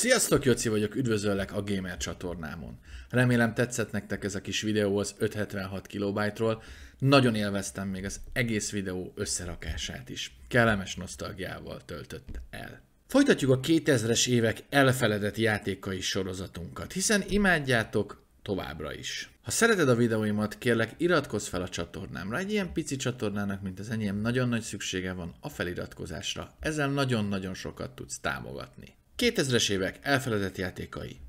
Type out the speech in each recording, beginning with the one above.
Sziasztok, Jóci vagyok, üdvözöllek a Gamer csatornámon. Remélem tetszett nektek ez a kis videó az 576 kilobájtról. Nagyon élveztem még az egész videó összerakását is. Kellemes nosztalgiával töltött el. Folytatjuk a 2000-es évek elfeledett játékai sorozatunkat, hiszen imádjátok továbbra is. Ha szereted a videóimat, kérlek iratkozz fel a csatornámra. Egy ilyen pici csatornának, mint az enyém, nagyon nagy szüksége van a feliratkozásra. Ezzel nagyon-nagyon sokat tudsz támogatni. 2000-es évek elfeledett játékai.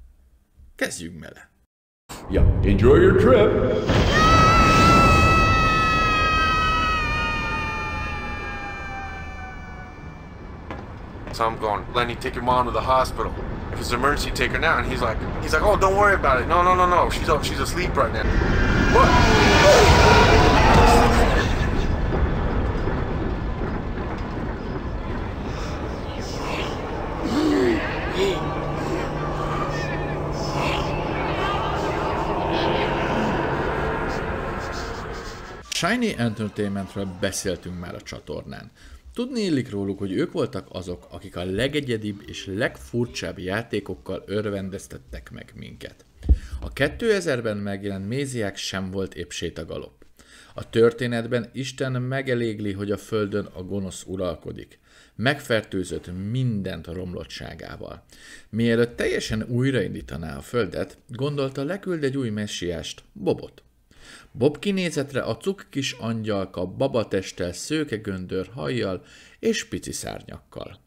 bele! Yeah, enjoy your trip! So I'm going, Lenny, take your mom to the hospital. If it's an emergency, take her now. And he's like, he's like, oh, don't worry about it. No, no, no, no. She's, she's asleep right now. What? Shiny Entertainmentről beszéltünk már a csatornán. Tudni illik róluk, hogy ők voltak azok, akik a legegyedibb és legfurcsább játékokkal örvendeztettek meg minket. A 2000-ben megjelent Méziák sem volt épp sétagalop. A történetben Isten megelégli, hogy a földön a gonosz uralkodik. Megfertőzött mindent a romlottságával. Mielőtt teljesen újraindítaná a földet, gondolta leküld egy új messiást, Bobot. Bob kinézetre a cuk kis angyalka babatestel szőke göndör hajjal és pici szárnyakkal.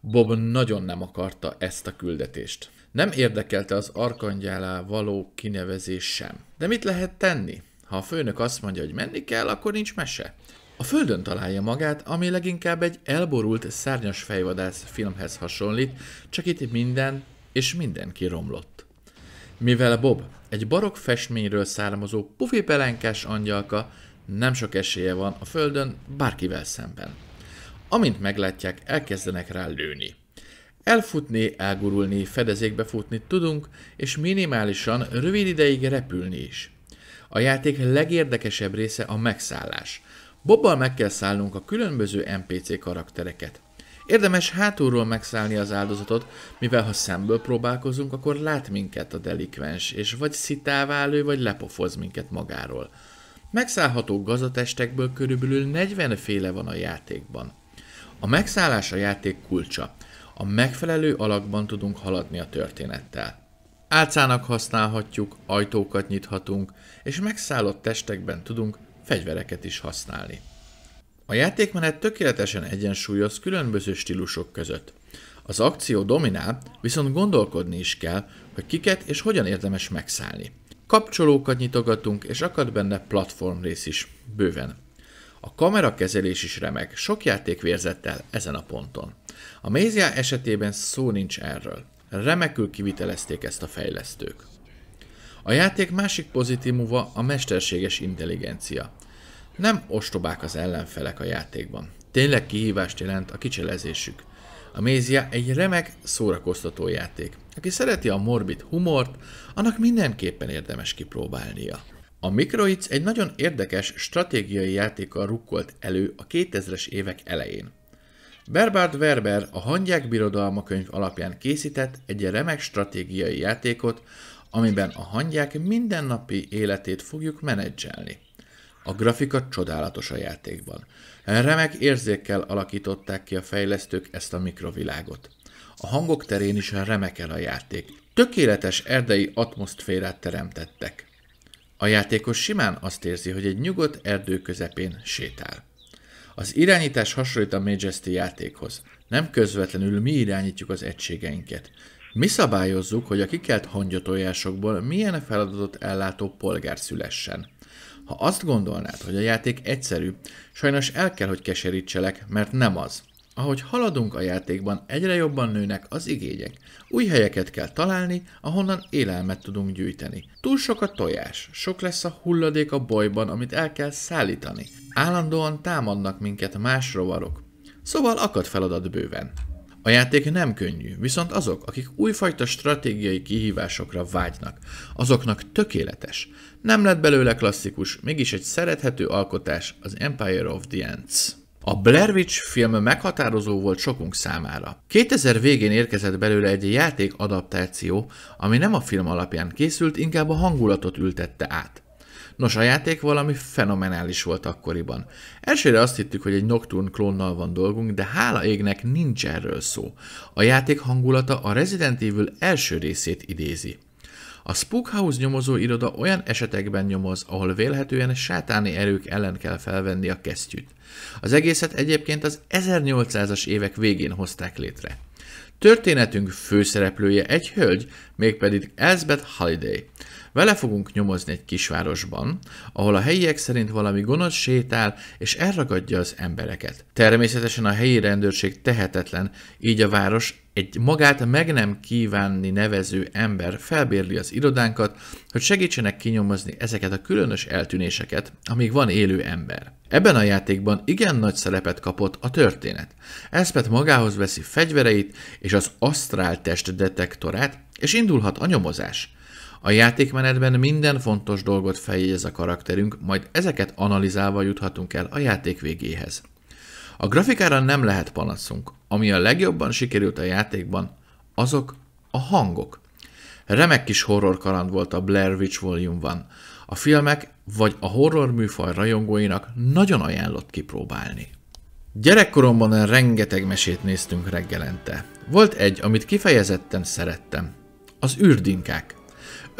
Bob nagyon nem akarta ezt a küldetést. Nem érdekelte az arkangyálá való kinevezés sem. De mit lehet tenni? Ha a főnök azt mondja, hogy menni kell, akkor nincs mese. A földön találja magát, ami leginkább egy elborult szárnyas fejvadász filmhez hasonlít, csak itt minden és mindenki romlott. Mivel Bob egy barok festményről származó pelenkás angyalka nem sok esélye van a földön bárkivel szemben. Amint meglátják, elkezdenek rá lőni. Elfutni, elgurulni, fedezékbe futni tudunk, és minimálisan rövid ideig repülni is. A játék legérdekesebb része a megszállás. Bobbal meg kell szállnunk a különböző NPC karaktereket. Érdemes hátulról megszállni az áldozatot, mivel ha szemből próbálkozunk, akkor lát minket a delikvens, és vagy szitává lő, vagy lepofoz minket magáról. Megszállható gazatestekből körülbelül 40 féle van a játékban. A megszállás a játék kulcsa. A megfelelő alakban tudunk haladni a történettel. Álcának használhatjuk, ajtókat nyithatunk, és megszállott testekben tudunk fegyvereket is használni. A játékmenet tökéletesen egyensúlyoz különböző stílusok között. Az akció dominál, viszont gondolkodni is kell, hogy kiket és hogyan érdemes megszállni. Kapcsolókat nyitogatunk, és akad benne platform rész is, bőven. A kamera kezelés is remek, sok játék vérzett el ezen a ponton. A Mézia esetében szó nincs erről. Remekül kivitelezték ezt a fejlesztők. A játék másik pozitívuma a mesterséges intelligencia. Nem ostobák az ellenfelek a játékban. Tényleg kihívást jelent a kicselezésük. A Mézia egy remek, szórakoztató játék. Aki szereti a morbid humort, annak mindenképpen érdemes kipróbálnia. A Microids egy nagyon érdekes stratégiai játékkal rukkolt elő a 2000-es évek elején. Berbard Werber a Hangyák Birodalma könyv alapján készített egy remek stratégiai játékot, amiben a hangyák mindennapi életét fogjuk menedzselni. A grafika csodálatos a játékban. Remek érzékkel alakították ki a fejlesztők ezt a mikrovilágot. A hangok terén is remekel a játék. Tökéletes erdei atmoszférát teremtettek. A játékos simán azt érzi, hogy egy nyugodt erdő közepén sétál. Az irányítás hasonlít a Majesty játékhoz. Nem közvetlenül mi irányítjuk az egységeinket. Mi szabályozzuk, hogy a kikelt hangyatoljásokból milyen feladatot ellátó polgár szülessen. Ha azt gondolnád, hogy a játék egyszerű, sajnos el kell, hogy keserítselek, mert nem az. Ahogy haladunk a játékban, egyre jobban nőnek az igények. Új helyeket kell találni, ahonnan élelmet tudunk gyűjteni. Túl sok a tojás, sok lesz a hulladék a bolyban, amit el kell szállítani. Állandóan támadnak minket más rovarok. Szóval akad feladat bőven. A játék nem könnyű, viszont azok, akik újfajta stratégiai kihívásokra vágynak, azoknak tökéletes. Nem lett belőle klasszikus, mégis egy szerethető alkotás az Empire of the Ants. A Blair Witch film meghatározó volt sokunk számára. 2000 végén érkezett belőle egy játék adaptáció, ami nem a film alapján készült, inkább a hangulatot ültette át. Nos, a játék valami fenomenális volt akkoriban. Elsőre azt hittük, hogy egy Nocturne klónnal van dolgunk, de hála égnek nincs erről szó. A játék hangulata a Resident Evil első részét idézi. A Spookhouse nyomozó iroda olyan esetekben nyomoz, ahol vélhetően sátáni erők ellen kell felvenni a kesztyűt. Az egészet egyébként az 1800-as évek végén hozták létre. Történetünk főszereplője egy hölgy, mégpedig Elsbeth Holiday. Vele fogunk nyomozni egy kisvárosban, ahol a helyiek szerint valami gonosz sétál és elragadja az embereket. Természetesen a helyi rendőrség tehetetlen, így a város egy magát meg nem kívánni nevező ember felbérli az irodánkat, hogy segítsenek kinyomozni ezeket a különös eltűnéseket, amíg van élő ember. Ebben a játékban igen nagy szerepet kapott a történet. Elspeth magához veszi fegyvereit és az asztrál test detektorát, és indulhat a nyomozás. A játékmenetben minden fontos dolgot feljegyez a karakterünk, majd ezeket analizálva juthatunk el a játék végéhez. A grafikára nem lehet panaszunk. Ami a legjobban sikerült a játékban, azok a hangok. Remek kis horror kaland volt a Blair Witch Volume 1. A filmek vagy a horror műfaj rajongóinak nagyon ajánlott kipróbálni. Gyerekkoromban rengeteg mesét néztünk reggelente. Volt egy, amit kifejezetten szerettem. Az űrdinkák.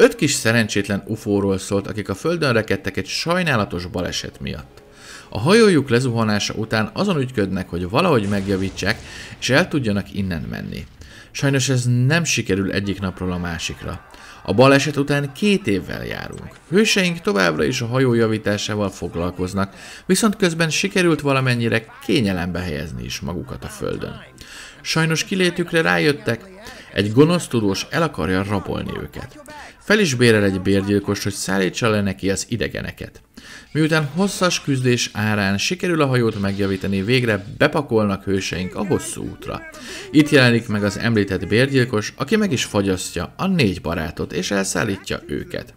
Öt kis szerencsétlen ufóról szólt, akik a földön rekedtek egy sajnálatos baleset miatt. A hajójuk lezuhanása után azon ügyködnek, hogy valahogy megjavítsák, és el tudjanak innen menni. Sajnos ez nem sikerül egyik napról a másikra. A baleset után két évvel járunk. Hőseink továbbra is a hajó javításával foglalkoznak, viszont közben sikerült valamennyire kényelembe helyezni is magukat a földön. Sajnos kilétükre rájöttek, egy gonosz tudós el akarja rabolni őket. Fel is bérel egy bérgyilkost, hogy szállítsa le neki az idegeneket. Miután hosszas küzdés árán sikerül a hajót megjavítani, végre bepakolnak hőseink a hosszú útra. Itt jelenik meg az említett bérgyilkos, aki meg is fagyasztja a négy barátot és elszállítja őket.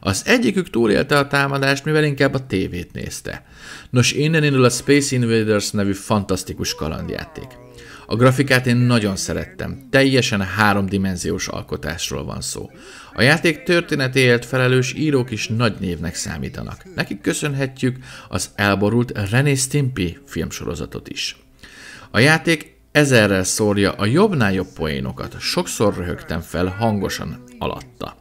Az egyikük túlélte a támadást, mivel inkább a tévét nézte. Nos, innen indul a Space Invaders nevű fantasztikus kalandjáték. A grafikát én nagyon szerettem, teljesen háromdimenziós alkotásról van szó. A játék történetéért felelős írók is nagy névnek számítanak. Nekik köszönhetjük az elborult René Stimpy filmsorozatot is. A játék ezerrel szórja a jobbnál jobb poénokat, sokszor röhögtem fel hangosan alatta.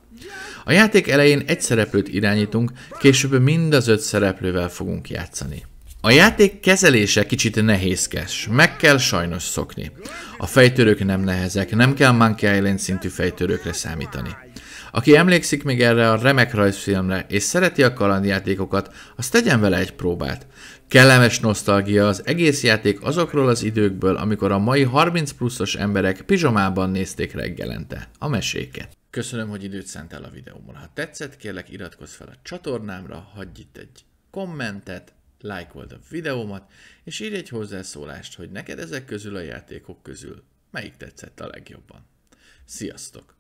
A játék elején egy szereplőt irányítunk, később mind az öt szereplővel fogunk játszani. A játék kezelése kicsit nehézkes, meg kell sajnos szokni. A fejtörők nem nehezek, nem kell Monkey Island szintű fejtörőkre számítani. Aki emlékszik még erre a remek rajzfilmre és szereti a kalandjátékokat, azt tegyen vele egy próbát. Kellemes nosztalgia az egész játék azokról az időkből, amikor a mai 30 pluszos emberek pizsomában nézték reggelente a meséket. Köszönöm, hogy időt szentel a videómon. Ha tetszett, kérlek iratkozz fel a csatornámra, hagyj itt egy kommentet, lájkold a videómat, és írj egy hozzászólást, hogy neked ezek közül a játékok közül melyik tetszett a legjobban. Sziasztok!